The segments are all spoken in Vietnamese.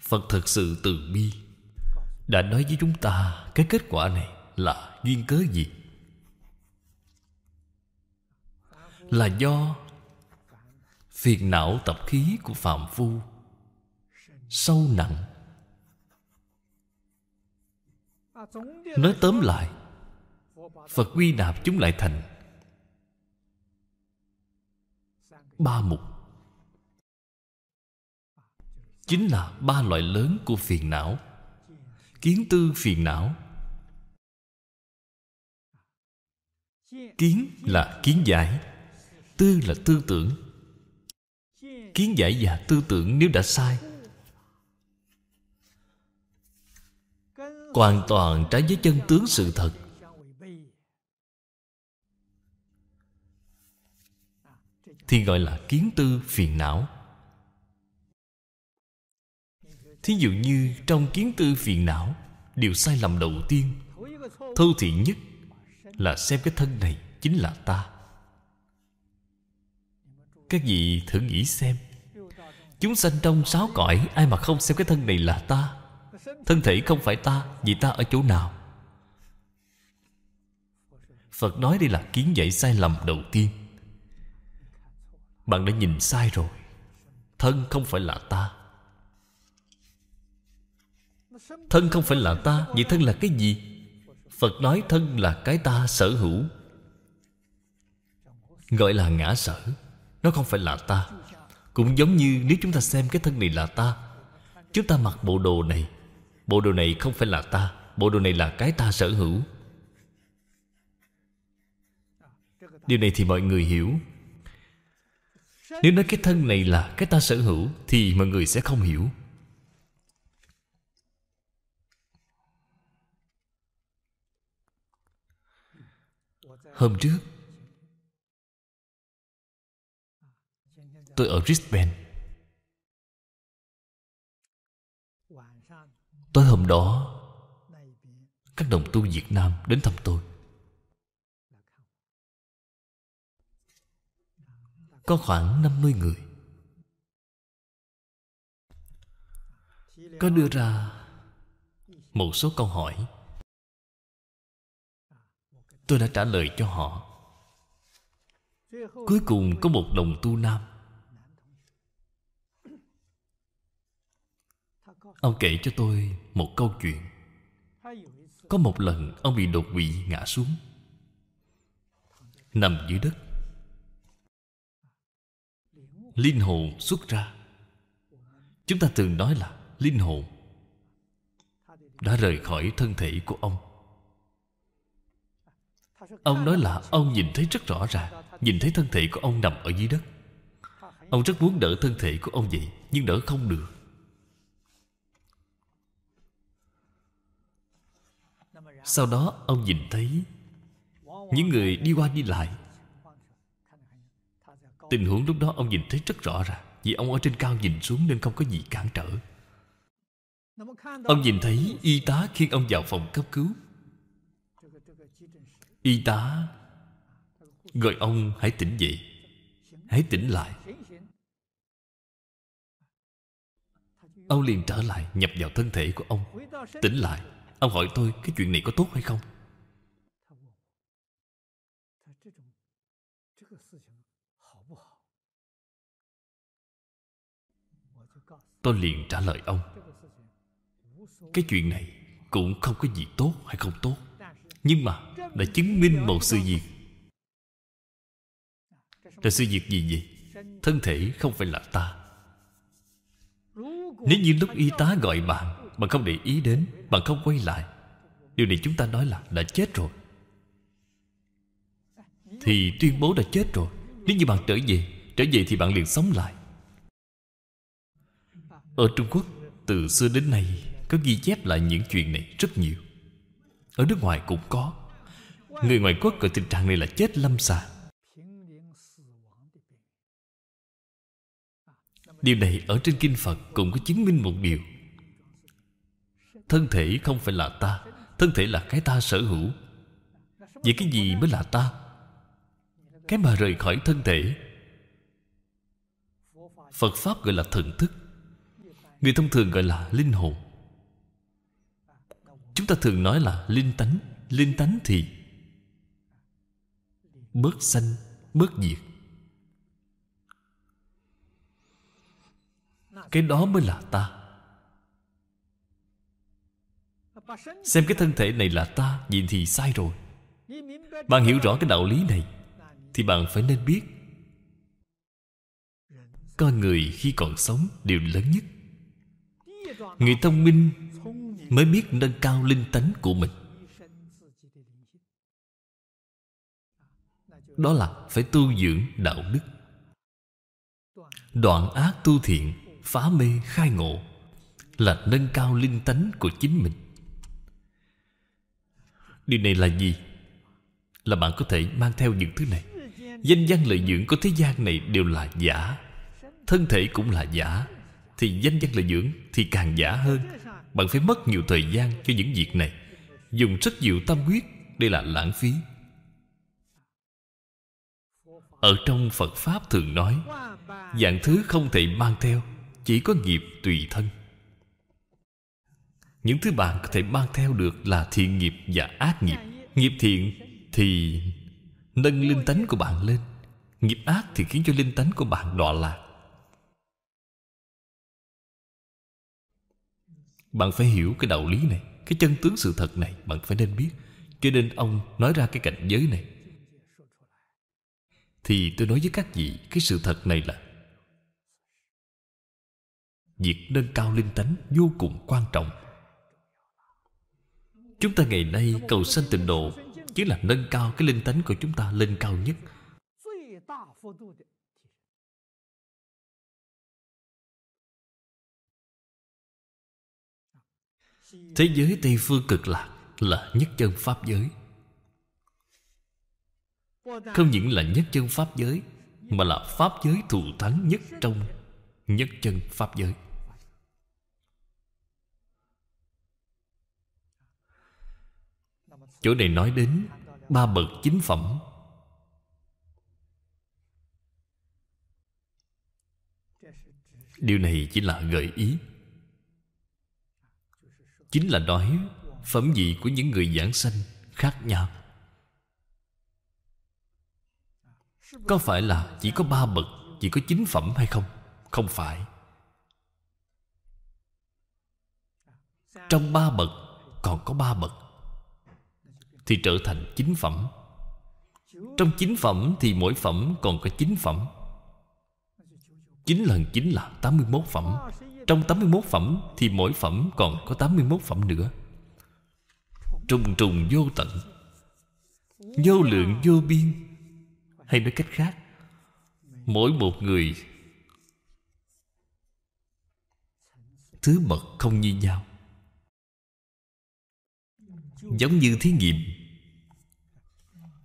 Phật thật sự từ bi Đã nói với chúng ta Cái kết quả này là duyên cớ gì Là do Phiền não tập khí của Phạm Phu Sâu nặng Nói tóm lại Phật quy nạp chúng lại thành Ba mục chính là ba loại lớn của phiền não kiến tư phiền não kiến là kiến giải tư là tư tưởng kiến giải và tư tưởng nếu đã sai hoàn toàn trái với chân tướng sự thật thì gọi là kiến tư phiền não Thí dụ như trong kiến tư phiền não Điều sai lầm đầu tiên Thâu thiện nhất Là xem cái thân này chính là ta Các vị thử nghĩ xem Chúng sanh trong sáu cõi Ai mà không xem cái thân này là ta Thân thể không phải ta Vì ta ở chỗ nào Phật nói đây là kiến dạy sai lầm đầu tiên Bạn đã nhìn sai rồi Thân không phải là ta Thân không phải là ta Vậy thân là cái gì Phật nói thân là cái ta sở hữu Gọi là ngã sở Nó không phải là ta Cũng giống như nếu chúng ta xem cái thân này là ta Chúng ta mặc bộ đồ này Bộ đồ này không phải là ta Bộ đồ này là cái ta sở hữu Điều này thì mọi người hiểu Nếu nói cái thân này là cái ta sở hữu Thì mọi người sẽ không hiểu Hôm trước Tôi ở Brisbane Tối hôm đó Các đồng tu Việt Nam đến thăm tôi Có khoảng 50 người Có đưa ra Một số câu hỏi tôi đã trả lời cho họ cuối cùng có một đồng tu nam ông kể cho tôi một câu chuyện có một lần ông bị đột quỵ ngã xuống nằm dưới đất linh hồn xuất ra chúng ta thường nói là linh hồn đã rời khỏi thân thể của ông Ông nói là ông nhìn thấy rất rõ ràng Nhìn thấy thân thể của ông nằm ở dưới đất Ông rất muốn đỡ thân thể của ông vậy Nhưng đỡ không được Sau đó ông nhìn thấy Những người đi qua đi lại Tình huống lúc đó ông nhìn thấy rất rõ ràng Vì ông ở trên cao nhìn xuống nên không có gì cản trở Ông nhìn thấy y tá khiến ông vào phòng cấp cứu y tá gọi ông hãy tỉnh dậy hãy tỉnh lại ông liền trở lại nhập vào thân thể của ông tỉnh lại ông hỏi tôi cái chuyện này có tốt hay không tôi liền trả lời ông cái chuyện này cũng không có gì tốt hay không tốt nhưng mà Đã chứng minh một sự việc Là sự việc gì vậy? Thân thể không phải là ta Nếu như lúc y tá gọi bạn Bạn không để ý đến Bạn không quay lại Điều này chúng ta nói là đã chết rồi Thì tuyên bố đã chết rồi Nếu như bạn trở về Trở về thì bạn liền sống lại Ở Trung Quốc Từ xưa đến nay Có ghi chép lại những chuyện này rất nhiều ở nước ngoài cũng có Người ngoài quốc gọi tình trạng này là chết lâm sàng. Điều này ở trên Kinh Phật cũng có chứng minh một điều Thân thể không phải là ta Thân thể là cái ta sở hữu Vậy cái gì mới là ta? Cái mà rời khỏi thân thể Phật Pháp gọi là thần thức Người thông thường gọi là linh hồn Chúng ta thường nói là linh tánh Linh tánh thì Bớt sanh Bớt diệt Cái đó mới là ta Xem cái thân thể này là ta nhìn thì sai rồi Bạn hiểu rõ cái đạo lý này Thì bạn phải nên biết Con người khi còn sống đều lớn nhất Người thông minh mới biết nâng cao linh tánh của mình đó là phải tu dưỡng đạo đức đoạn ác tu thiện phá mê khai ngộ là nâng cao linh tánh của chính mình điều này là gì là bạn có thể mang theo những thứ này danh văn lợi dưỡng của thế gian này đều là giả thân thể cũng là giả thì danh văn lợi dưỡng thì càng giả hơn bạn phải mất nhiều thời gian cho những việc này Dùng rất nhiều tâm huyết Đây là lãng phí Ở trong Phật Pháp thường nói Dạng thứ không thể mang theo Chỉ có nghiệp tùy thân Những thứ bạn có thể mang theo được Là thiện nghiệp và ác nghiệp Nghiệp thiện thì Nâng linh tánh của bạn lên Nghiệp ác thì khiến cho linh tánh của bạn đọa lạc Bạn phải hiểu cái đạo lý này Cái chân tướng sự thật này bạn phải nên biết Cho nên ông nói ra cái cảnh giới này Thì tôi nói với các vị Cái sự thật này là Việc nâng cao linh tánh vô cùng quan trọng Chúng ta ngày nay cầu sanh tịnh độ Chính là nâng cao cái linh tánh của chúng ta lên cao nhất Thế giới Tây Phương cực lạc là nhất chân Pháp giới Không những là nhất chân Pháp giới Mà là Pháp giới thù thắng nhất trong nhất chân Pháp giới Chỗ này nói đến ba bậc chính phẩm Điều này chỉ là gợi ý chính là nói phẩm vị của những người giảng sanh khác nhau có phải là chỉ có ba bậc chỉ có chín phẩm hay không không phải trong ba bậc còn có ba bậc thì trở thành chín phẩm trong chín phẩm thì mỗi phẩm còn có chín phẩm chín lần chín là tám 81 phẩm trong 81 phẩm Thì mỗi phẩm còn có 81 phẩm nữa Trùng trùng vô tận Vô lượng vô biên Hay nói cách khác Mỗi một người Thứ bậc không như nhau Giống như thí nghiệm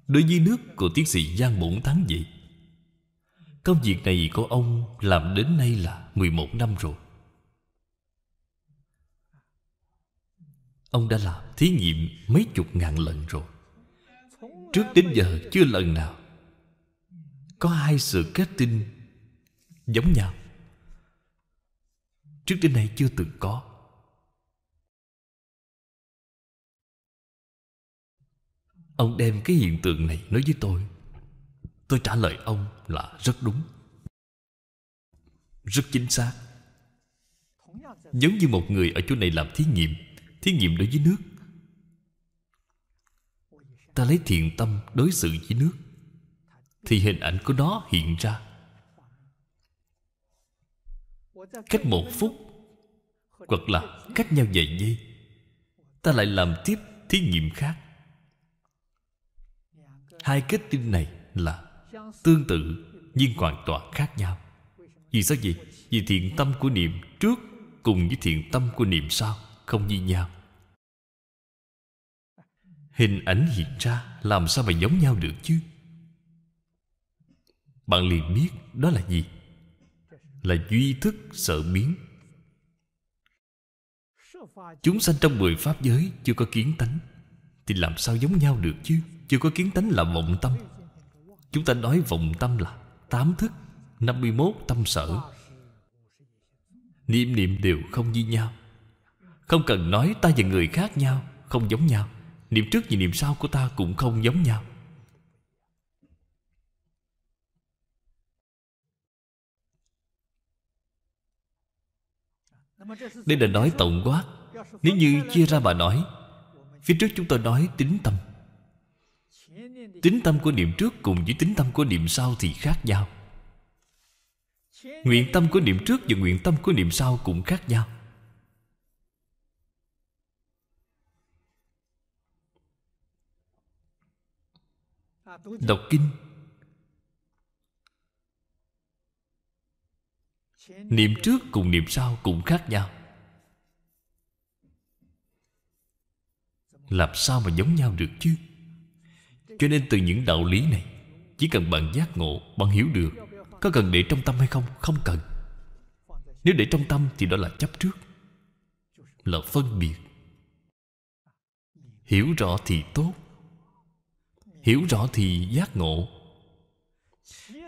Đối với nước của tiến sĩ Giang Bổn Thắng vậy Công việc này của ông làm đến nay là 11 năm rồi Ông đã làm thí nghiệm mấy chục ngàn lần rồi Trước đến giờ chưa lần nào Có hai sự kết tinh giống nhau Trước đến nay chưa từng có Ông đem cái hiện tượng này nói với tôi Tôi trả lời ông là rất đúng Rất chính xác Giống như một người ở chỗ này làm thí nghiệm thí nghiệm đối với nước ta lấy thiện tâm đối xử với nước thì hình ảnh của nó hiện ra cách một phút hoặc là cách nhau vài giây ta lại làm tiếp thí nghiệm khác hai kết tinh này là tương tự nhưng hoàn toàn khác nhau vì sao vậy vì thiện tâm của niệm trước cùng với thiện tâm của niệm sau không như nhau hình ảnh hiện ra làm sao mà giống nhau được chứ bạn liền biết đó là gì là duy thức sợ biến chúng sanh trong mười pháp giới chưa có kiến tánh thì làm sao giống nhau được chứ chưa có kiến tánh là vọng tâm chúng ta nói vọng tâm là tám thức 51 tâm sở Niệm niệm đều không như nhau không cần nói ta và người khác nhau Không giống nhau Niệm trước và niệm sau của ta cũng không giống nhau Đây là nói tổng quát Nếu như chia ra mà nói Phía trước chúng ta nói tính tâm Tính tâm của niệm trước cùng với tính tâm của niệm sau thì khác nhau Nguyện tâm của niệm trước và nguyện tâm của niệm sau cũng khác nhau đọc kinh niệm trước cùng niệm sau cũng khác nhau làm sao mà giống nhau được chứ cho nên từ những đạo lý này chỉ cần bạn giác ngộ bạn hiểu được có cần để trong tâm hay không không cần nếu để trong tâm thì đó là chấp trước là phân biệt hiểu rõ thì tốt Hiểu rõ thì giác ngộ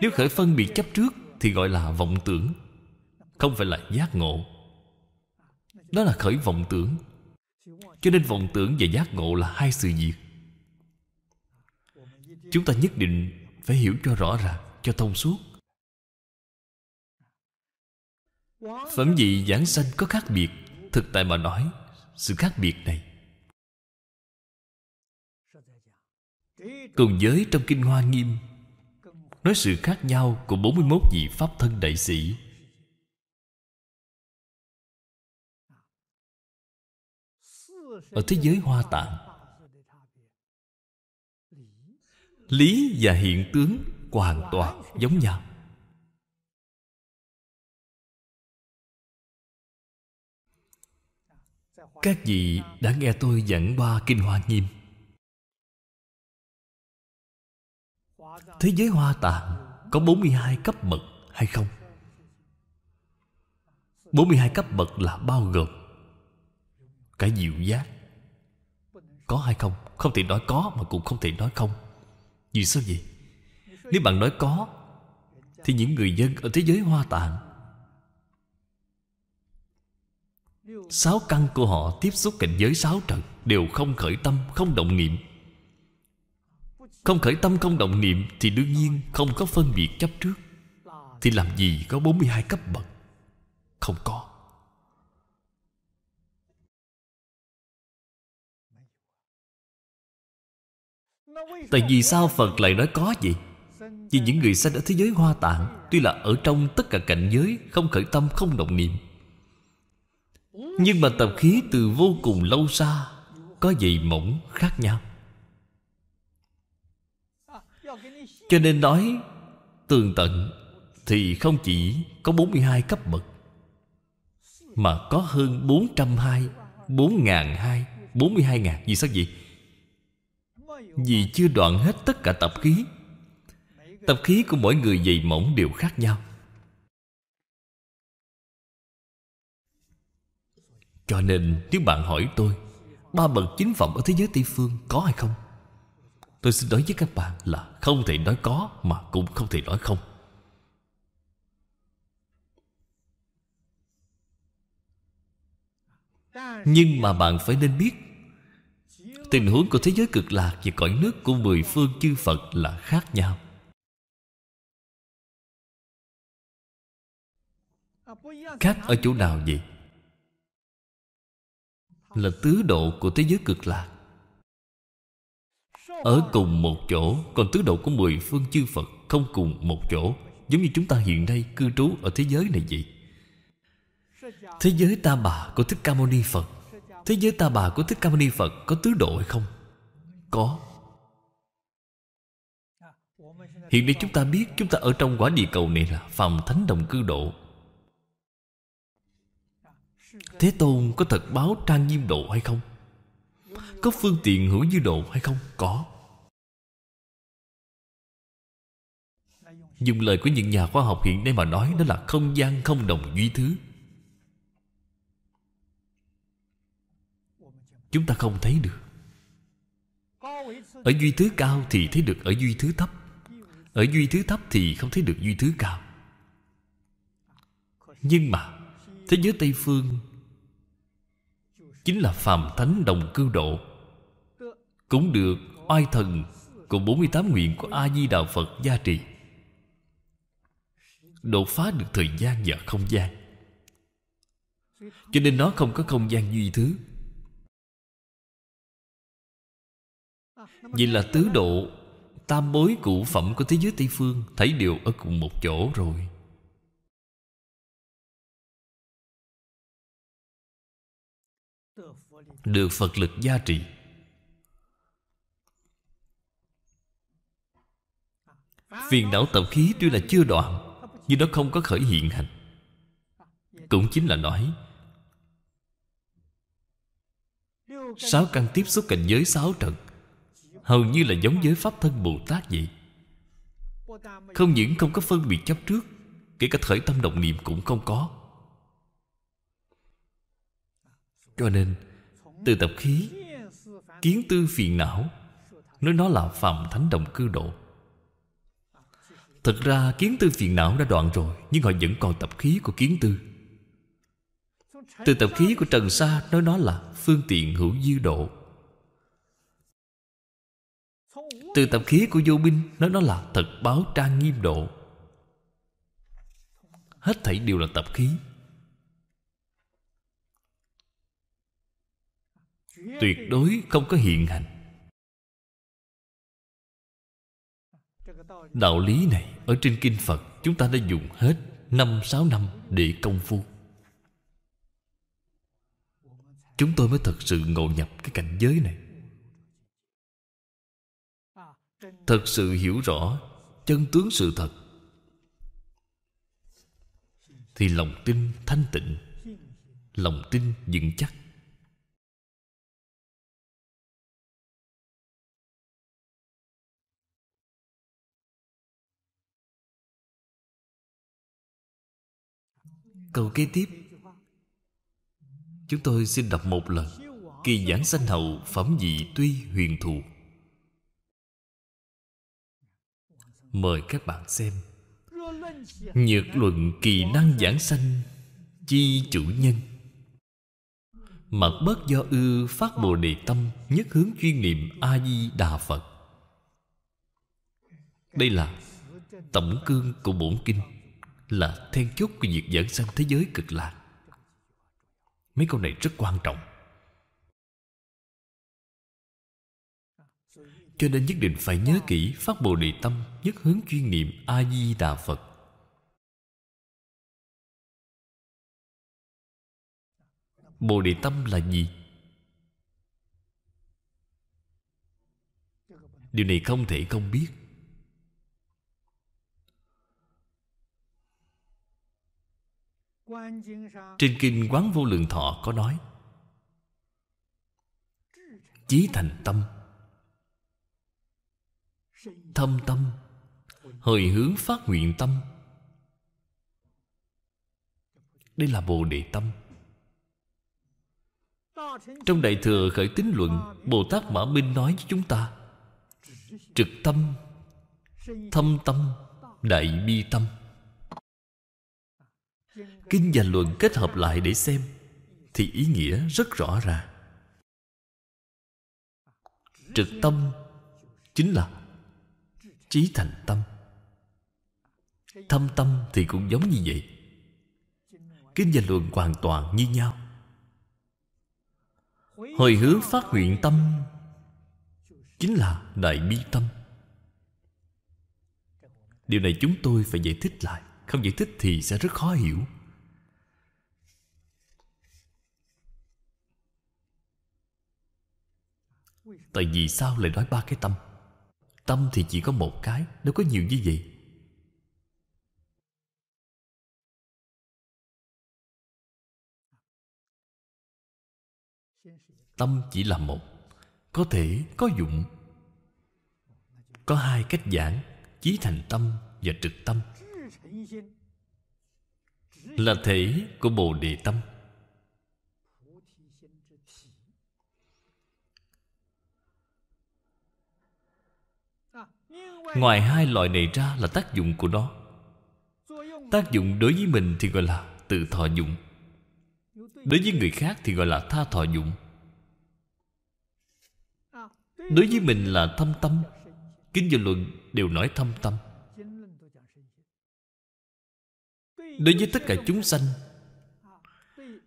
Nếu khởi phân biệt chấp trước Thì gọi là vọng tưởng Không phải là giác ngộ Đó là khởi vọng tưởng Cho nên vọng tưởng và giác ngộ là hai sự việc Chúng ta nhất định phải hiểu cho rõ ràng Cho thông suốt Phẩm vị giảng sanh có khác biệt Thực tại mà nói Sự khác biệt này còn giới trong Kinh Hoa Nghiêm Nói sự khác nhau của 41 vị Pháp thân đại sĩ Ở thế giới Hoa Tạng Lý và hiện tướng hoàn toàn giống nhau Các vị đã nghe tôi giảng ba Kinh Hoa Nghiêm Thế giới hoa tạng có 42 cấp bậc hay không? 42 cấp bậc là bao gồm cả diệu giác Có hay không? Không thể nói có mà cũng không thể nói không Vì sao vậy? Nếu bạn nói có Thì những người dân ở thế giới hoa tạng Sáu căn của họ tiếp xúc cảnh giới sáu trần Đều không khởi tâm, không động niệm không khởi tâm không động niệm Thì đương nhiên không có phân biệt chấp trước Thì làm gì có 42 cấp bậc Không có Tại vì sao Phật lại nói có vậy Vì những người sanh ở thế giới hoa tạng Tuy là ở trong tất cả cảnh giới Không khởi tâm không động niệm Nhưng mà tập khí từ vô cùng lâu xa Có dày mỏng khác nhau cho nên nói Tường tận Thì không chỉ có 42 cấp bậc Mà có hơn 402 4.002 42 ngàn Vì sao vậy? Vì chưa đoạn hết tất cả tập khí Tập khí của mỗi người dày mỏng đều khác nhau Cho nên nếu bạn hỏi tôi Ba bậc chính phẩm ở thế giới Tây Phương có hay không? Tôi xin nói với các bạn là không thể nói có mà cũng không thể nói không. Nhưng mà bạn phải nên biết Tình huống của thế giới cực lạc và cõi nước của mười phương chư Phật là khác nhau. Khác ở chỗ nào vậy? Là tứ độ của thế giới cực lạc ở cùng một chỗ Còn tứ độ của mười phương chư Phật Không cùng một chỗ Giống như chúng ta hiện nay cư trú ở thế giới này vậy Thế giới ta bà của Thích Ca Mâu Ni Phật Thế giới ta bà của Thích Ca Mâu Ni Phật Có tứ độ hay không? Có Hiện nay chúng ta biết Chúng ta ở trong quả địa cầu này là Phạm Thánh Đồng Cư Độ Thế Tôn có thật báo trang nghiêm độ hay không? Có phương tiện hữu dư độ hay không? Có Dùng lời của những nhà khoa học hiện nay mà nói Đó là không gian không đồng duy thứ Chúng ta không thấy được Ở duy thứ cao thì thấy được ở duy thứ thấp Ở duy thứ thấp thì không thấy được duy thứ cao Nhưng mà Thế giới Tây Phương Chính là phàm thánh đồng cư độ cũng được oai thần Cùng 48 nguyện của A-di Đà Phật gia trì Đột phá được thời gian và không gian Cho nên nó không có không gian duy thứ Vì là tứ độ Tam bối cụ phẩm của thế giới Tây Phương Thấy đều ở cùng một chỗ rồi Được Phật lực gia trì Phiền não tập khí tuy là chưa đoạn Nhưng nó không có khởi hiện hành Cũng chính là nói Sáu căn tiếp xúc cảnh giới sáu trận Hầu như là giống với Pháp thân Bồ Tát vậy Không những không có phân biệt chấp trước Kể cả khởi tâm động niệm cũng không có Cho nên Từ tập khí Kiến tư phiền não Nói nó là phàm thánh đồng cư độ Thật ra kiến tư phiền não đã đoạn rồi Nhưng họ vẫn còn tập khí của kiến tư Từ tập khí của Trần Sa Nói nó là phương tiện hữu dư độ Từ tập khí của vô binh Nói nó là thật báo trang nghiêm độ Hết thảy đều là tập khí Tuyệt đối không có hiện hành Đạo lý này ở trên Kinh Phật Chúng ta đã dùng hết 5-6 năm để công phu Chúng tôi mới thật sự ngộ nhập cái cảnh giới này Thật sự hiểu rõ chân tướng sự thật Thì lòng tin thanh tịnh Lòng tin vững chắc câu kế tiếp chúng tôi xin đọc một lần kỳ giảng sanh hậu phẩm dị tuy huyền thù mời các bạn xem nhược luận kỳ năng giảng sanh chi chủ nhân mặt bất do ư phát bồ đề tâm nhất hướng chuyên niệm a di đà phật đây là tổng cương của bổn kinh là then chốt của việc dẫn sang thế giới cực lạc mấy câu này rất quan trọng cho nên nhất định phải nhớ kỹ phát bồ đề tâm nhất hướng chuyên niệm a di đà phật bồ đề tâm là gì điều này không thể không biết Trên Kinh Quán Vô Lượng Thọ có nói Chí thành tâm Thâm tâm Hồi hướng phát nguyện tâm Đây là Bồ Đề Tâm Trong Đại Thừa Khởi Tính Luận Bồ Tát Mã Minh nói với chúng ta Trực tâm Thâm tâm Đại bi tâm kinh và luận kết hợp lại để xem thì ý nghĩa rất rõ ràng trực tâm chính là trí thành tâm thâm tâm thì cũng giống như vậy kinh và luận hoàn toàn như nhau hồi hướng phát nguyện tâm chính là đại bi tâm điều này chúng tôi phải giải thích lại không giải thích thì sẽ rất khó hiểu tại vì sao lại nói ba cái tâm tâm thì chỉ có một cái đâu có nhiều như vậy tâm chỉ là một có thể có dụng có hai cách giảng chí thành tâm và trực tâm là thể của bồ đề tâm ngoài hai loại này ra là tác dụng của nó tác dụng đối với mình thì gọi là tự thọ dụng đối với người khác thì gọi là tha thọ dụng đối với mình là thâm tâm kinh vô luận đều nói thâm tâm đối với tất cả chúng sanh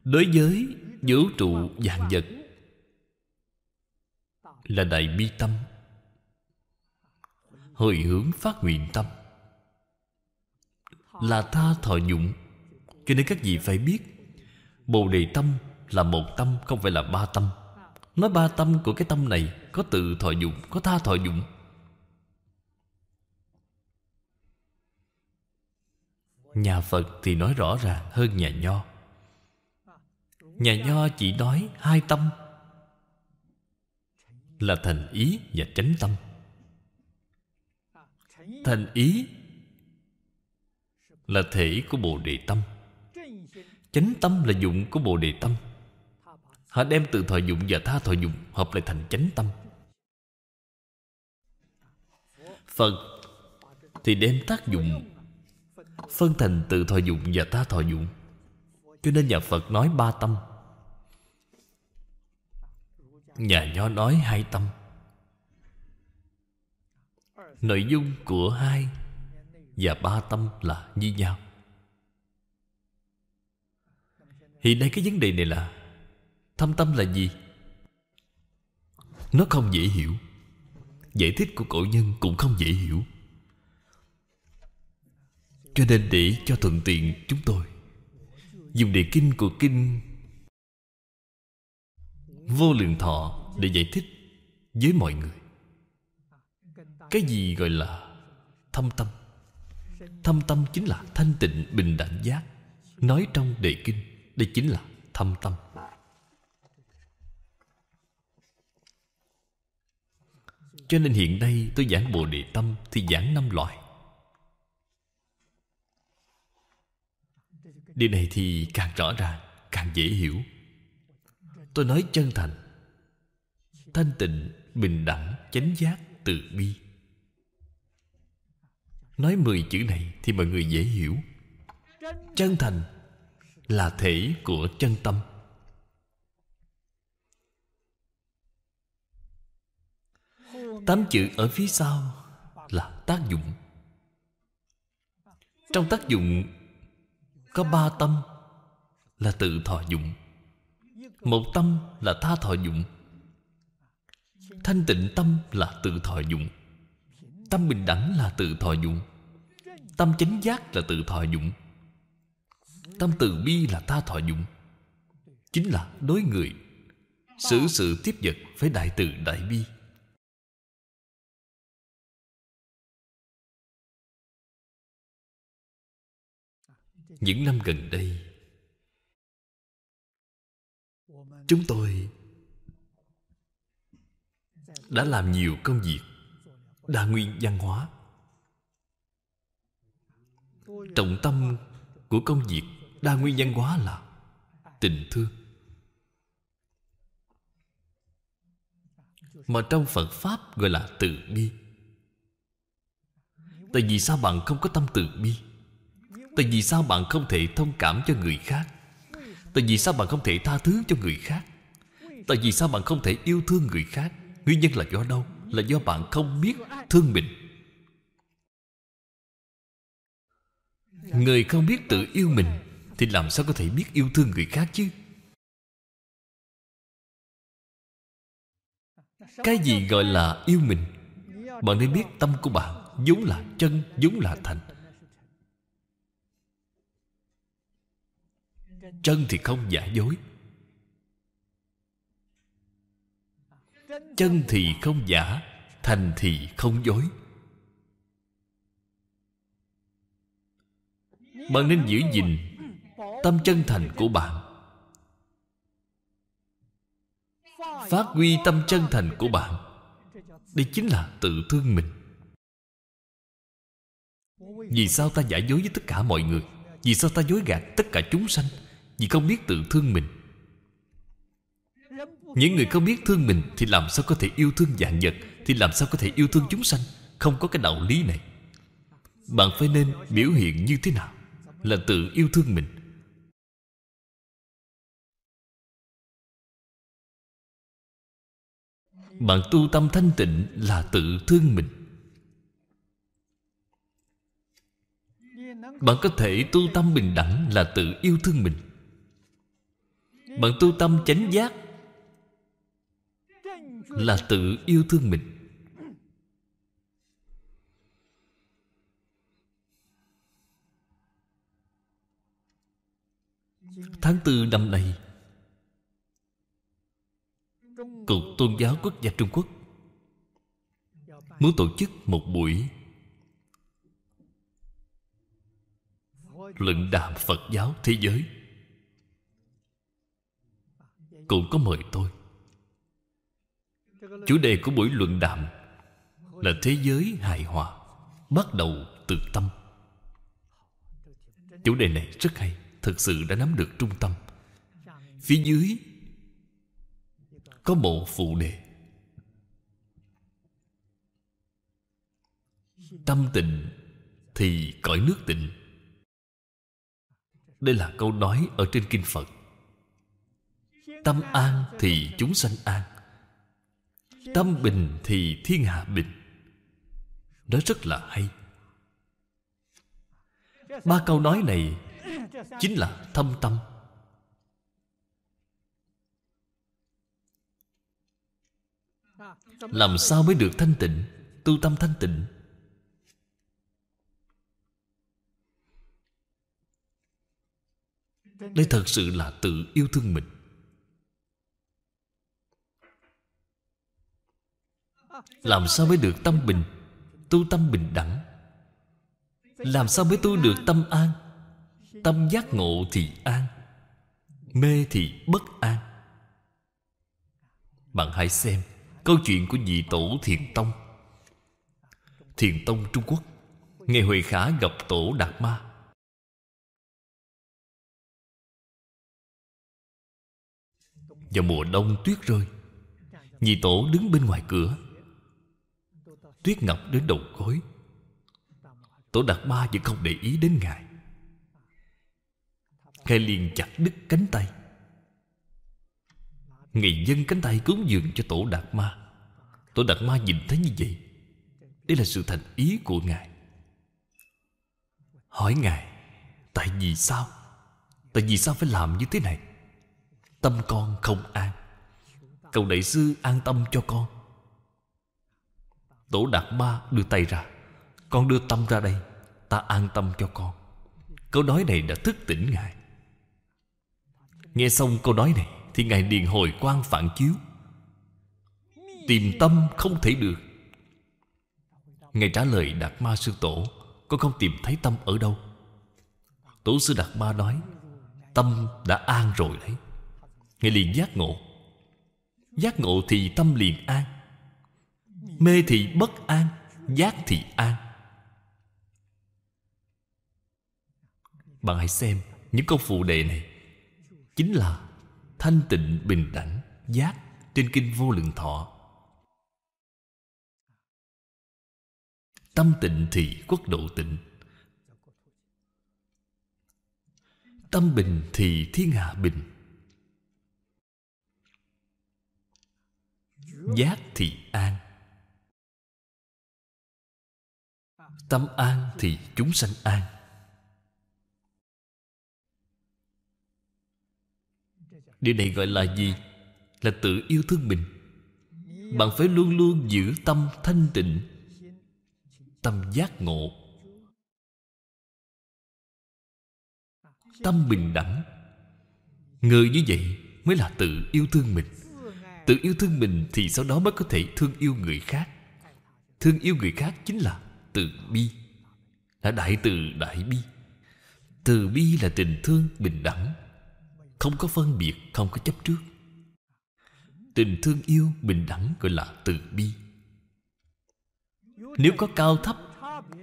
đối với vũ trụ vạn vật là đại bi tâm hồi hướng phát nguyện tâm là tha thọ dụng cho nên các vị phải biết bồ đề tâm là một tâm không phải là ba tâm nói ba tâm của cái tâm này có tự thọ dụng có tha thọ dụng Nhà Phật thì nói rõ ràng hơn nhà Nho Nhà Nho chỉ nói hai tâm Là thành ý và chánh tâm Thành ý Là thể của Bồ Đề Tâm Chánh tâm là dụng của Bồ Đề Tâm Họ đem từ thọ dụng và tha thọ dụng Hợp lại thành chánh tâm Phật Thì đem tác dụng Phân thành tự thọ dụng và ta thọ dụng Cho nên nhà Phật nói ba tâm Nhà Nho nói hai tâm Nội dung của hai Và ba tâm là như nhau Hiện nay cái vấn đề này là Thâm tâm là gì? Nó không dễ hiểu Giải thích của cổ nhân cũng không dễ hiểu cho nên để cho thuận tiện chúng tôi Dùng đề kinh của kinh Vô lượng thọ để giải thích với mọi người Cái gì gọi là thâm tâm Thâm tâm chính là thanh tịnh bình đẳng giác Nói trong đề kinh Đây chính là thâm tâm Cho nên hiện nay tôi giảng Bồ Đề Tâm Thì giảng năm loại Điều này thì càng rõ ràng Càng dễ hiểu Tôi nói chân thành Thanh tịnh, bình đẳng, chánh giác, từ bi Nói 10 chữ này thì mọi người dễ hiểu Chân thành là thể của chân tâm Tám chữ ở phía sau là tác dụng Trong tác dụng có ba tâm là tự thọ dụng một tâm là tha thọ dụng thanh tịnh tâm là tự thọ dụng tâm bình đẳng là tự thọ dụng tâm chánh giác là tự thọ dụng tâm từ bi là tha thọ dụng chính là đối người xử sự tiếp vật phải đại từ đại bi những năm gần đây chúng tôi đã làm nhiều công việc đa nguyên văn hóa trọng tâm của công việc đa nguyên văn hóa là tình thương mà trong phật pháp gọi là từ bi tại vì sao bạn không có tâm từ bi Tại vì sao bạn không thể thông cảm cho người khác Tại vì sao bạn không thể tha thứ cho người khác Tại vì sao bạn không thể yêu thương người khác Nguyên nhân là do đâu Là do bạn không biết thương mình Người không biết tự yêu mình Thì làm sao có thể biết yêu thương người khác chứ Cái gì gọi là yêu mình Bạn nên biết tâm của bạn vốn là chân, vốn là thành Chân thì không giả dối Chân thì không giả Thành thì không dối Bạn nên giữ gìn Tâm chân thành của bạn Phát huy tâm chân thành của bạn Đây chính là tự thương mình Vì sao ta giả dối với tất cả mọi người Vì sao ta dối gạt tất cả chúng sanh vì không biết tự thương mình những người không biết thương mình thì làm sao có thể yêu thương dạng vật thì làm sao có thể yêu thương chúng sanh không có cái đạo lý này bạn phải nên biểu hiện như thế nào là tự yêu thương mình bạn tu tâm thanh tịnh là tự thương mình bạn có thể tu tâm bình đẳng là tự yêu thương mình bạn tu tâm chánh giác Là tự yêu thương mình Tháng tư năm nay Cục Tôn giáo Quốc gia Trung Quốc Muốn tổ chức một buổi Luận đàm Phật giáo thế giới cũng có mời tôi chủ đề của buổi luận đàm là thế giới hài hòa bắt đầu từ tâm chủ đề này rất hay thực sự đã nắm được trung tâm phía dưới có bộ phụ đề tâm tịnh thì cõi nước tịnh đây là câu nói ở trên kinh phật Tâm an thì chúng sanh an Tâm bình thì thiên hạ bình Đó rất là hay Ba câu nói này Chính là thâm tâm Làm sao mới được thanh tịnh Tu tâm thanh tịnh Đây thật sự là tự yêu thương mình Làm sao mới được tâm bình Tu tâm bình đẳng Làm sao mới tu được tâm an Tâm giác ngộ thì an Mê thì bất an Bạn hãy xem Câu chuyện của vị tổ Thiền Tông Thiền Tông Trung Quốc Ngày Huệ Khả gặp tổ Đạt Ma Vào mùa đông tuyết rơi Nhị tổ đứng bên ngoài cửa Tuyết ngọc đến đầu gối Tổ Đạt Ma vẫn không để ý đến ngài Ngài liền chặt đứt cánh tay Ngài dân cánh tay cúng dường cho Tổ Đạt Ma Tổ Đạt Ma nhìn thấy như vậy Đây là sự thành ý của Ngài Hỏi Ngài Tại vì sao Tại vì sao phải làm như thế này Tâm con không an Cầu đại sư an tâm cho con Tổ Đạt Ba đưa tay ra Con đưa tâm ra đây Ta an tâm cho con Câu nói này đã thức tỉnh Ngài Nghe xong câu nói này Thì Ngài điền hồi quan phản chiếu Tìm tâm không thể được Ngài trả lời Đạt Ma Sư Tổ Con không tìm thấy tâm ở đâu Tổ sư Đạt Ma nói Tâm đã an rồi đấy Ngài liền giác ngộ Giác ngộ thì tâm liền an mê thì bất an giác thì an bạn hãy xem những câu phụ đề này chính là thanh tịnh bình đẳng giác trên kinh vô lượng thọ tâm tịnh thì quốc độ tịnh tâm bình thì thiên hạ bình giác thì an Tâm an thì chúng sanh an Điều này gọi là gì? Là tự yêu thương mình Bạn phải luôn luôn giữ tâm thanh tịnh Tâm giác ngộ Tâm bình đẳng Người như vậy mới là tự yêu thương mình Tự yêu thương mình thì sau đó mới có thể thương yêu người khác Thương yêu người khác chính là từ bi là đại từ đại bi từ bi là tình thương bình đẳng không có phân biệt không có chấp trước tình thương yêu bình đẳng gọi là từ bi nếu có cao thấp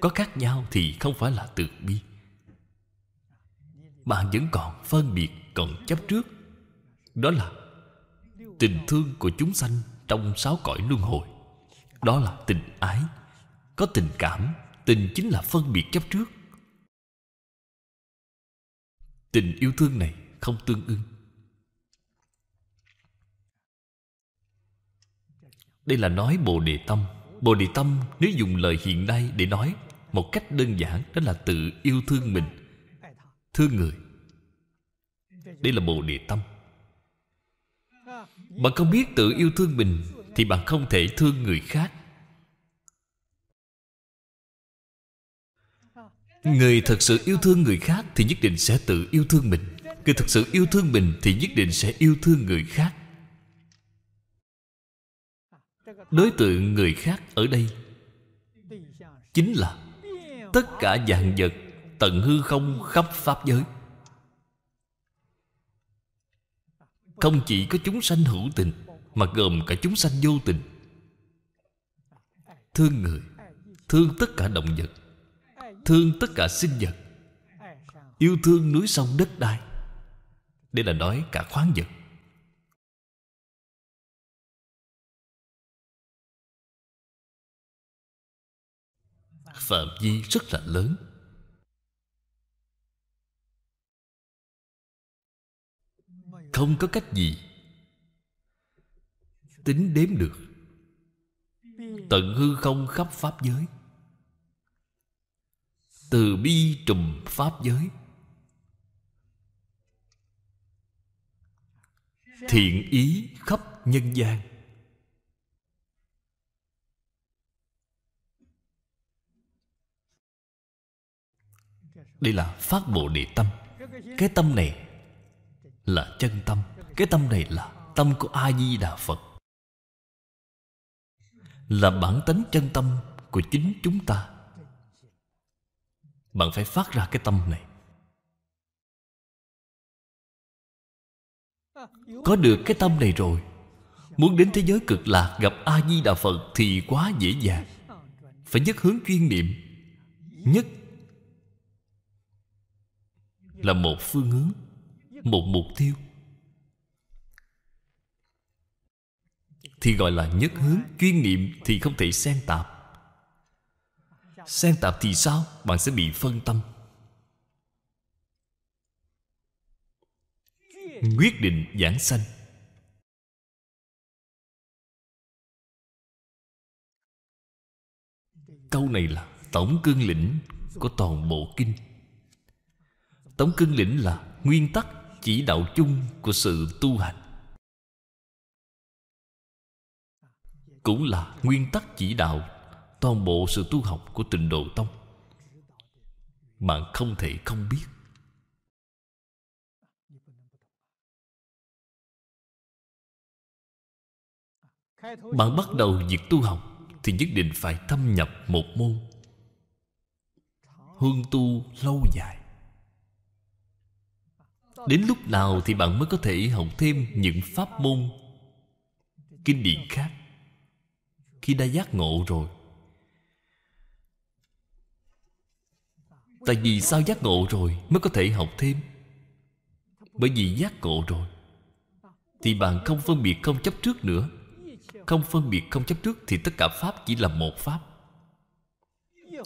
có khác nhau thì không phải là từ bi bạn vẫn còn phân biệt còn chấp trước đó là tình thương của chúng sanh trong sáu cõi luân hồi đó là tình ái có tình cảm tình chính là phân biệt chấp trước tình yêu thương này không tương ưng đây là nói bồ đề tâm bồ đề tâm nếu dùng lời hiện nay để nói một cách đơn giản đó là tự yêu thương mình thương người đây là bồ đề tâm bạn không biết tự yêu thương mình thì bạn không thể thương người khác Người thật sự yêu thương người khác Thì nhất định sẽ tự yêu thương mình Người thật sự yêu thương mình Thì nhất định sẽ yêu thương người khác Đối tượng người khác ở đây Chính là Tất cả dạng vật Tận hư không khắp Pháp giới Không chỉ có chúng sanh hữu tình Mà gồm cả chúng sanh vô tình Thương người Thương tất cả động vật thương tất cả sinh vật yêu thương núi sông đất đai đây là nói cả khoáng vật phạm vi rất là lớn không có cách gì tính đếm được tận hư không khắp pháp giới từ bi trùm pháp giới thiện ý khắp nhân gian đây là phát bộ đề tâm cái tâm này là chân tâm cái tâm này là tâm của a di đà phật là bản tính chân tâm của chính chúng ta bạn phải phát ra cái tâm này Có được cái tâm này rồi Muốn đến thế giới cực lạc gặp A-di-đà Phật thì quá dễ dàng Phải nhất hướng chuyên niệm Nhất Là một phương hướng Một mục tiêu Thì gọi là nhất hướng Chuyên niệm thì không thể xen tạp Xen tạp thì sao Bạn sẽ bị phân tâm Quyết định giảng sanh Câu này là tổng cương lĩnh của toàn bộ kinh Tổng cương lĩnh là nguyên tắc chỉ đạo chung của sự tu hành Cũng là nguyên tắc chỉ đạo toàn bộ sự tu học của tịnh độ tông bạn không thể không biết bạn bắt đầu việc tu học thì nhất định phải thâm nhập một môn hương tu lâu dài đến lúc nào thì bạn mới có thể học thêm những pháp môn kinh điển khác khi đã giác ngộ rồi Tại vì sao giác ngộ rồi mới có thể học thêm Bởi vì giác ngộ rồi Thì bạn không phân biệt không chấp trước nữa Không phân biệt không chấp trước Thì tất cả Pháp chỉ là một Pháp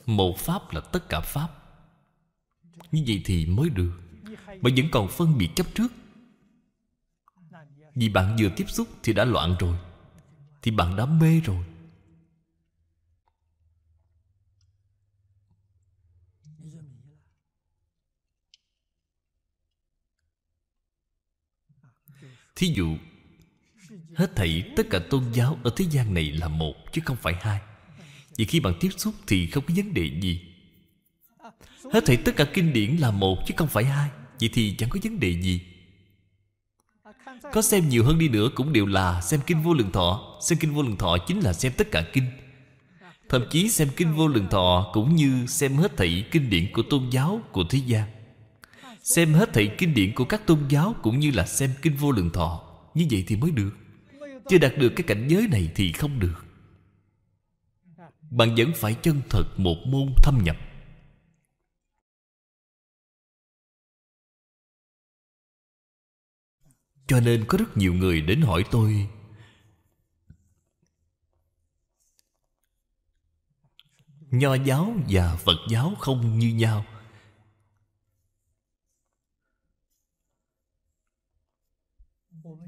Một Pháp là tất cả Pháp Như vậy thì mới được Bạn vẫn còn phân biệt chấp trước Vì bạn vừa tiếp xúc thì đã loạn rồi Thì bạn đã mê rồi thí dụ hết thảy tất cả tôn giáo ở thế gian này là một chứ không phải hai vì khi bạn tiếp xúc thì không có vấn đề gì hết thảy tất cả kinh điển là một chứ không phải hai vậy thì chẳng có vấn đề gì có xem nhiều hơn đi nữa cũng đều là xem kinh vô lượng thọ xem kinh vô lượng thọ chính là xem tất cả kinh thậm chí xem kinh vô lượng thọ cũng như xem hết thảy kinh điển của tôn giáo của thế gian Xem hết thầy kinh điển của các tôn giáo Cũng như là xem kinh vô lượng thọ Như vậy thì mới được Chưa đạt được cái cảnh giới này thì không được Bạn vẫn phải chân thật một môn thâm nhập Cho nên có rất nhiều người đến hỏi tôi Nho giáo và Phật giáo không như nhau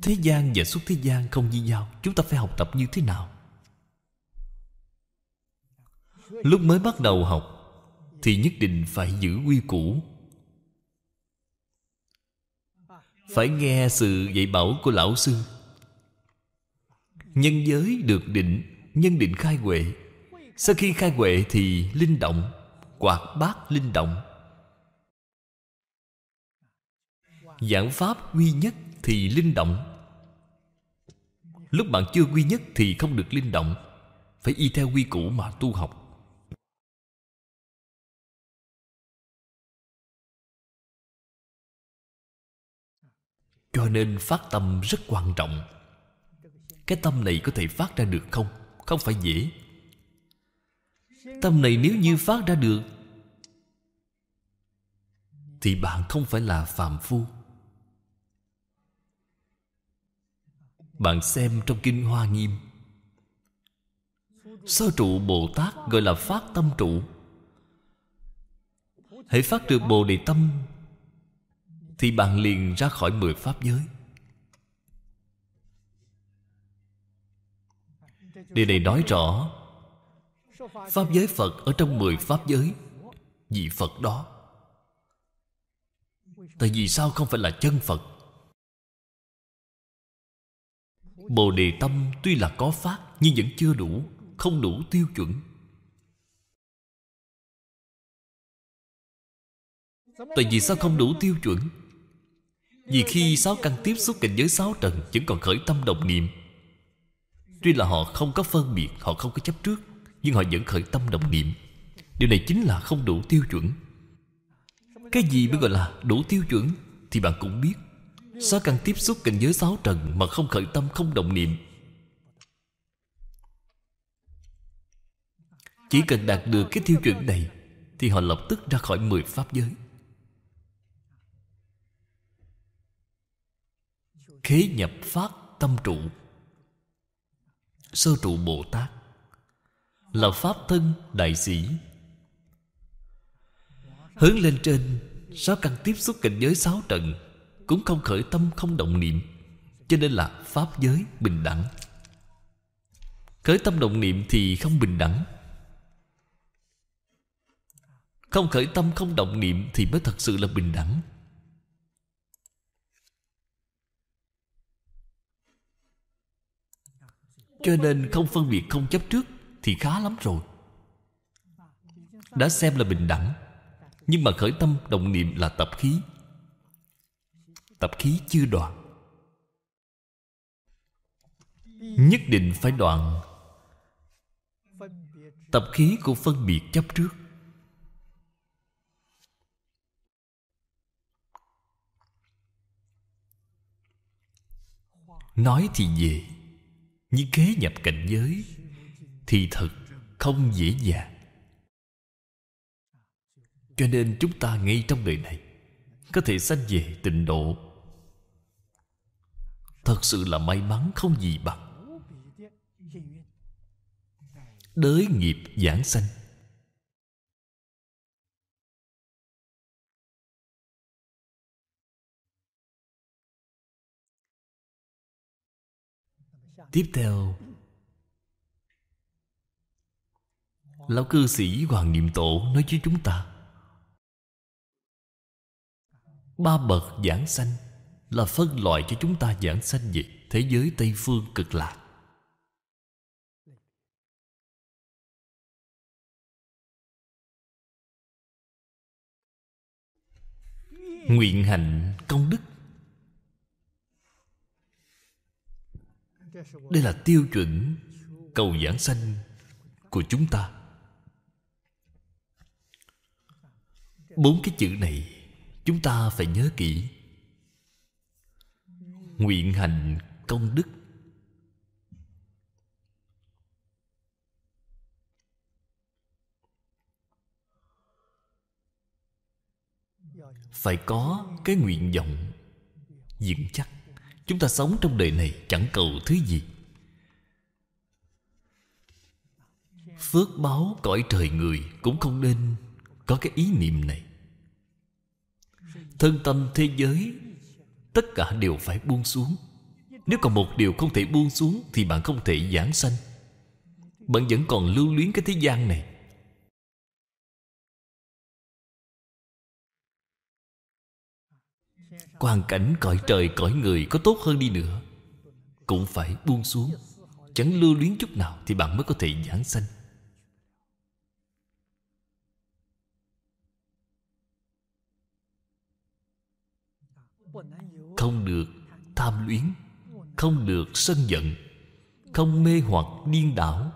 thế gian và xuất thế gian không như nhau chúng ta phải học tập như thế nào lúc mới bắt đầu học thì nhất định phải giữ quy củ phải nghe sự dạy bảo của lão sư nhân giới được định nhân định khai huệ sau khi khai huệ thì linh động quạt bát linh động giảng pháp duy nhất thì linh động Lúc bạn chưa quy nhất thì không được linh động Phải y theo quy củ mà tu học Cho nên phát tâm rất quan trọng Cái tâm này có thể phát ra được không? Không phải dễ Tâm này nếu như phát ra được Thì bạn không phải là phàm phu Bạn xem trong Kinh Hoa Nghiêm Sơ trụ Bồ Tát gọi là phát tâm trụ Hãy phát được Bồ Đề Tâm Thì bạn liền ra khỏi mười pháp giới Điều này nói rõ Pháp giới Phật ở trong mười pháp giới Vì Phật đó Tại vì sao không phải là chân Phật Bồ đề tâm tuy là có phát nhưng vẫn chưa đủ, không đủ tiêu chuẩn. Tại vì sao không đủ tiêu chuẩn? Vì khi sáu căn tiếp xúc cảnh giới sáu trần vẫn còn khởi tâm đồng niệm. Tuy là họ không có phân biệt, họ không có chấp trước, nhưng họ vẫn khởi tâm đồng niệm. Điều này chính là không đủ tiêu chuẩn. Cái gì mới gọi là đủ tiêu chuẩn thì bạn cũng biết Sao càng tiếp xúc cảnh giới sáu trần Mà không khởi tâm không động niệm Chỉ cần đạt được cái tiêu chuẩn này Thì họ lập tức ra khỏi mười pháp giới Khế nhập phát tâm trụ Sơ trụ Bồ Tát Là Pháp thân Đại sĩ Hướng lên trên Sáu căn tiếp xúc cảnh giới sáu trận cũng không khởi tâm không động niệm Cho nên là pháp giới bình đẳng Khởi tâm động niệm thì không bình đẳng Không khởi tâm không động niệm Thì mới thật sự là bình đẳng Cho nên không phân biệt không chấp trước Thì khá lắm rồi Đã xem là bình đẳng Nhưng mà khởi tâm động niệm là tập khí tập khí chưa đoạn nhất định phải đoạn tập khí của phân biệt chấp trước nói thì dễ nhưng kế nhập cảnh giới thì thật không dễ dàng cho nên chúng ta ngay trong đời này có thể sanh về tịnh độ thật sự là may mắn không gì bằng đới nghiệp giảng sanh tiếp theo lão cư sĩ hoàng niệm tổ nói với chúng ta ba bậc giảng sanh là phân loại cho chúng ta giảng sanh về thế giới Tây Phương cực lạc. Nguyện hạnh công đức Đây là tiêu chuẩn cầu giảng sanh của chúng ta Bốn cái chữ này chúng ta phải nhớ kỹ nguyện hành công đức phải có cái nguyện vọng vững chắc chúng ta sống trong đời này chẳng cầu thứ gì phước báo cõi trời người cũng không nên có cái ý niệm này thân tâm thế giới tất cả đều phải buông xuống nếu còn một điều không thể buông xuống thì bạn không thể giảng sanh bạn vẫn còn lưu luyến cái thế gian này Quan cảnh cõi trời cõi người có tốt hơn đi nữa Cũng phải buông xuống Chẳng lưu luyến chút nào Thì bạn mới có thể giảng sanh không được tham luyến không được sân giận không mê hoặc điên đảo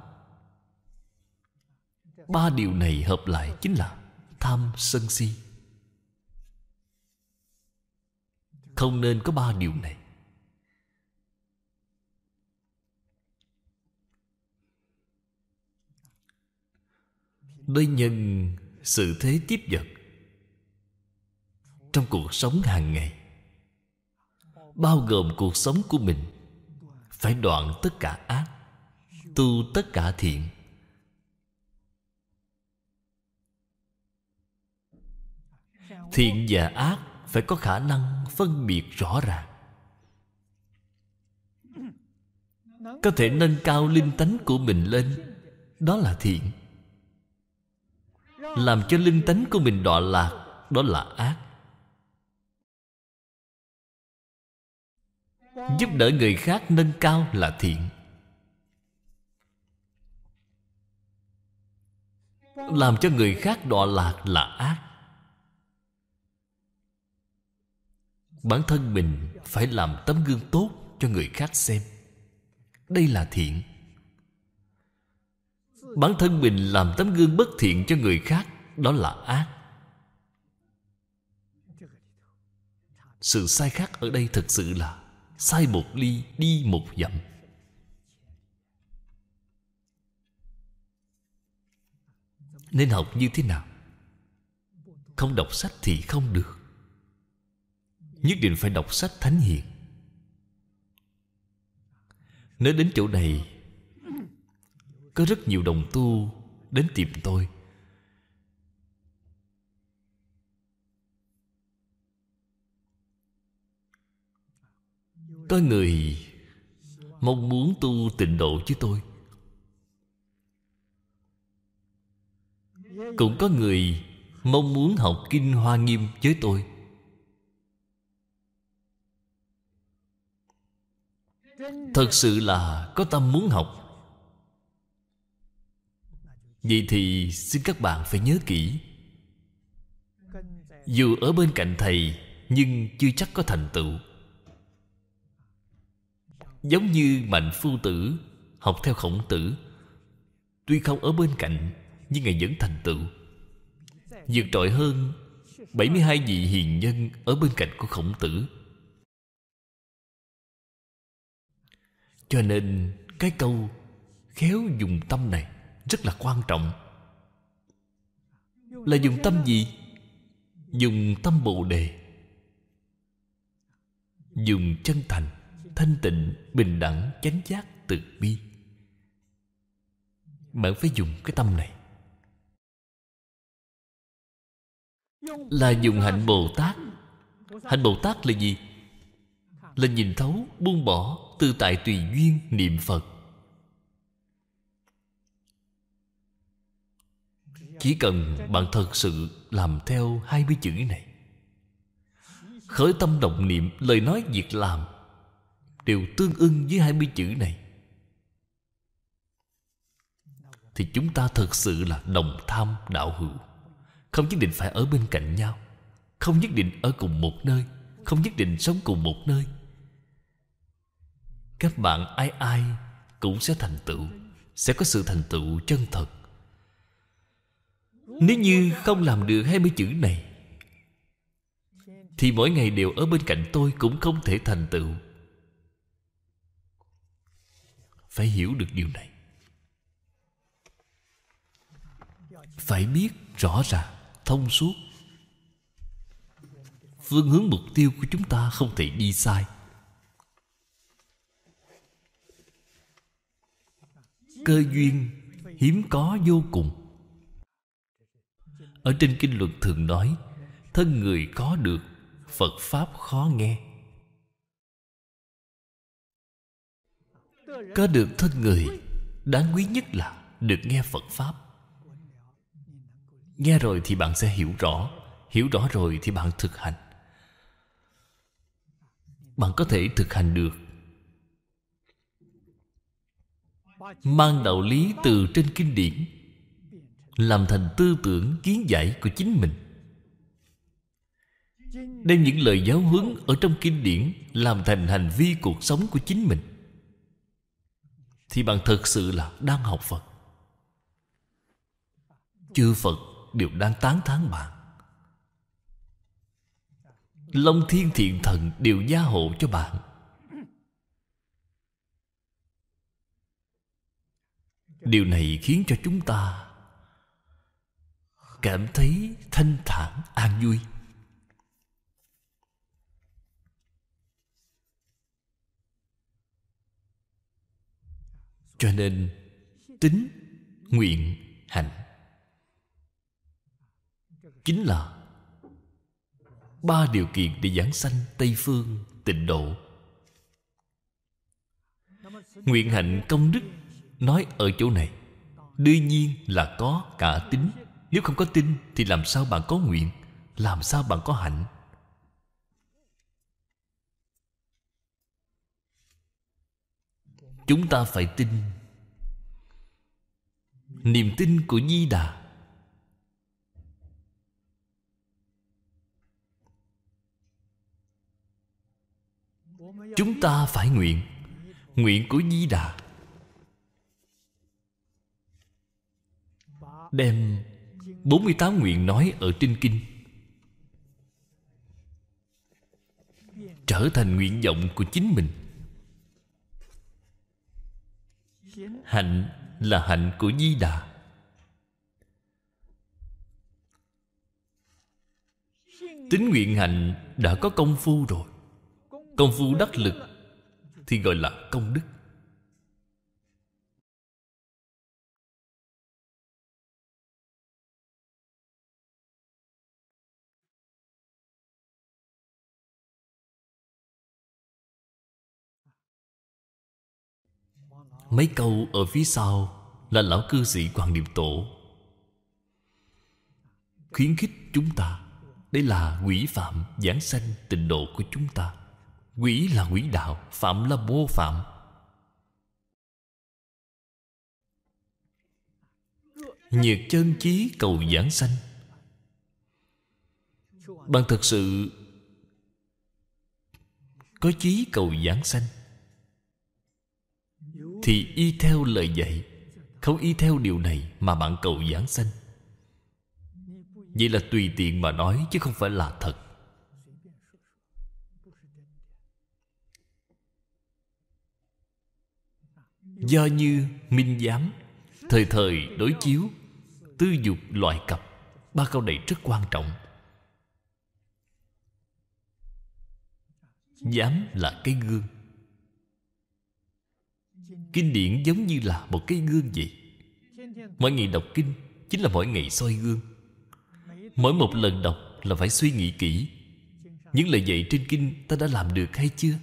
ba điều này hợp lại chính là tham sân si không nên có ba điều này đối nhân sự thế tiếp vật trong cuộc sống hàng ngày bao gồm cuộc sống của mình phải đoạn tất cả ác tu tất cả thiện thiện và ác phải có khả năng phân biệt rõ ràng có thể nâng cao linh tánh của mình lên đó là thiện làm cho linh tánh của mình đọa lạc đó là ác Giúp đỡ người khác nâng cao là thiện Làm cho người khác đọa lạc là ác Bản thân mình phải làm tấm gương tốt cho người khác xem Đây là thiện Bản thân mình làm tấm gương bất thiện cho người khác Đó là ác Sự sai khác ở đây thật sự là Sai một ly đi một dặm Nên học như thế nào Không đọc sách thì không được Nhất định phải đọc sách thánh hiền Nói đến chỗ này Có rất nhiều đồng tu Đến tìm tôi Có người Mong muốn tu tịnh độ chứ tôi Cũng có người Mong muốn học Kinh Hoa Nghiêm với tôi Thật sự là có tâm muốn học Vậy thì xin các bạn phải nhớ kỹ Dù ở bên cạnh thầy Nhưng chưa chắc có thành tựu Giống như mạnh phu tử Học theo khổng tử Tuy không ở bên cạnh Nhưng Ngài vẫn thành tựu Vượt trội hơn 72 vị hiền nhân Ở bên cạnh của khổng tử Cho nên cái câu Khéo dùng tâm này Rất là quan trọng Là dùng tâm gì? Dùng tâm bồ đề Dùng chân thành thanh tịnh bình đẳng chánh giác từ bi bạn phải dùng cái tâm này là dùng hạnh bồ tát hạnh bồ tát là gì là nhìn thấu buông bỏ từ tại tùy duyên niệm phật chỉ cần bạn thật sự làm theo hai mươi chữ này khởi tâm động niệm lời nói việc làm đều tương ưng với 20 chữ này thì chúng ta thật sự là đồng tham đạo hữu không nhất định phải ở bên cạnh nhau không nhất định ở cùng một nơi không nhất định sống cùng một nơi các bạn ai ai cũng sẽ thành tựu sẽ có sự thành tựu chân thật nếu như không làm được hai mươi chữ này thì mỗi ngày đều ở bên cạnh tôi cũng không thể thành tựu phải hiểu được điều này phải biết rõ ràng thông suốt phương hướng mục tiêu của chúng ta không thể đi sai cơ duyên hiếm có vô cùng ở trên kinh luật thường nói thân người có được phật pháp khó nghe có được thân người đáng quý nhất là được nghe phật pháp nghe rồi thì bạn sẽ hiểu rõ hiểu rõ rồi thì bạn thực hành bạn có thể thực hành được mang đạo lý từ trên kinh điển làm thành tư tưởng kiến giải của chính mình đem những lời giáo huấn ở trong kinh điển làm thành hành vi cuộc sống của chính mình thì bạn thật sự là đang học phật chư phật đều đang tán thán bạn long thiên thiện thần đều gia hộ cho bạn điều này khiến cho chúng ta cảm thấy thanh thản an vui cho nên tính nguyện hạnh chính là ba điều kiện để giảng sanh tây phương tịnh độ nguyện hạnh công đức nói ở chỗ này đương nhiên là có cả tính nếu không có tin thì làm sao bạn có nguyện làm sao bạn có hạnh chúng ta phải tin niềm tin của di đà chúng ta phải nguyện nguyện của di đà đem 48 nguyện nói ở trên kinh trở thành nguyện vọng của chính mình hạnh là hạnh của di đà tín nguyện hạnh đã có công phu rồi công phu đắc lực thì gọi là công đức Mấy câu ở phía sau Là lão cư sĩ quan Niệm Tổ Khuyến khích chúng ta Đây là quỷ phạm Giảng sanh tịnh độ của chúng ta Quỷ là quỷ đạo Phạm là vô phạm Nhiệt chân chí cầu giảng sanh Bạn thật sự Có chí cầu giảng sanh thì y theo lời dạy không y theo điều này mà bạn cầu giảng sanh vậy là tùy tiện mà nói chứ không phải là thật do như minh giám thời thời đối chiếu tư dục loại cập ba câu này rất quan trọng giám là cái gương Kinh điển giống như là một cái gương vậy Mỗi ngày đọc kinh Chính là mỗi ngày soi gương Mỗi một lần đọc là phải suy nghĩ kỹ Những lời dạy trên kinh ta đã làm được hay chưa?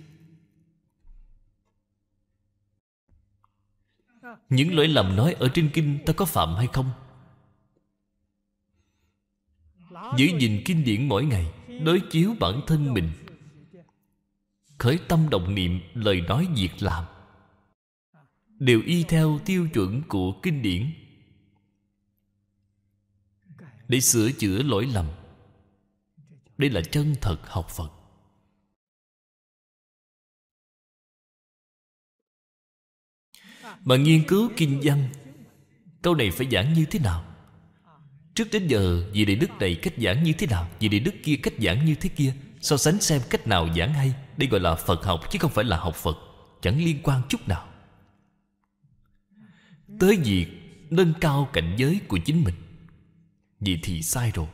Những lỗi lầm nói ở trên kinh ta có phạm hay không? Giữ gìn kinh điển mỗi ngày Đối chiếu bản thân mình Khởi tâm động niệm lời nói việc làm đều y theo tiêu chuẩn của kinh điển để sửa chữa lỗi lầm đây là chân thật học phật mà nghiên cứu kinh văn câu này phải giảng như thế nào trước đến giờ vì đại đức này cách giảng như thế nào vì đại đức kia cách giảng như thế kia so sánh xem cách nào giảng hay đây gọi là phật học chứ không phải là học phật chẳng liên quan chút nào tới việc nâng cao cảnh giới của chính mình vậy thì sai rồi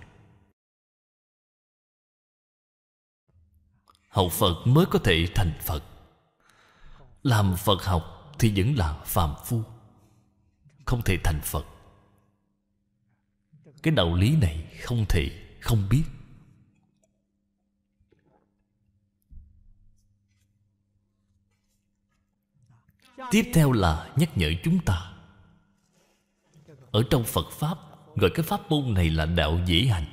hậu phật mới có thể thành phật làm phật học thì vẫn là phàm phu không thể thành phật cái đạo lý này không thể không biết tiếp theo là nhắc nhở chúng ta ở trong Phật Pháp gọi cái pháp môn này là đạo dễ hành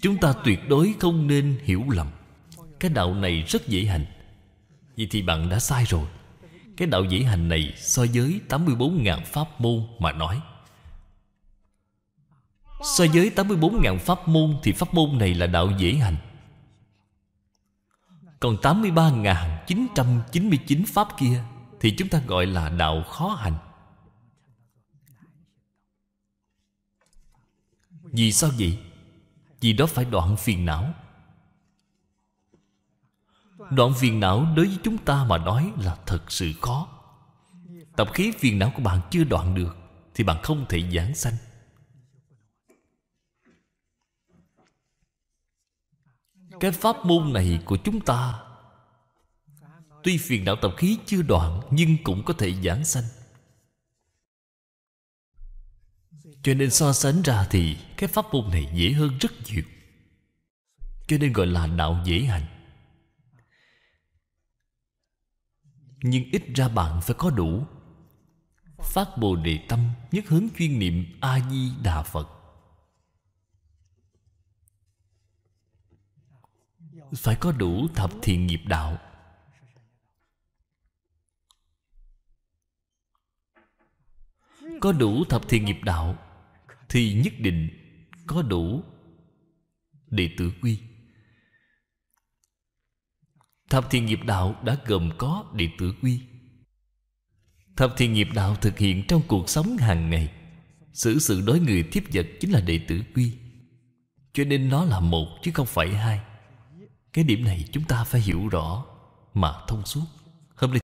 Chúng ta tuyệt đối không nên hiểu lầm Cái đạo này rất dễ hành Vậy thì bạn đã sai rồi Cái đạo dễ hành này so với 84.000 pháp môn mà nói So với 84.000 pháp môn Thì pháp môn này là đạo dễ hành Còn 83.999 pháp kia thì chúng ta gọi là đạo khó hành vì sao vậy vì đó phải đoạn phiền não đoạn phiền não đối với chúng ta mà nói là thật sự khó tập khí phiền não của bạn chưa đoạn được thì bạn không thể giảng sanh cái pháp môn này của chúng ta Tuy phiền não tập khí chưa đoạn Nhưng cũng có thể giảng sanh Cho nên so sánh ra thì Cái pháp môn này dễ hơn rất nhiều Cho nên gọi là đạo dễ hành Nhưng ít ra bạn phải có đủ Phát Bồ Đề Tâm Nhất hướng chuyên niệm A-di-đà Phật Phải có đủ thập thiện nghiệp đạo Có đủ thập thiện nghiệp đạo Thì nhất định có đủ Đệ tử quy Thập thiện nghiệp đạo đã gồm có đệ tử quy Thập thiện nghiệp đạo thực hiện trong cuộc sống hàng ngày Xử sự đối người tiếp vật chính là đệ tử quy Cho nên nó là một chứ không phải hai Cái điểm này chúng ta phải hiểu rõ Mà thông suốt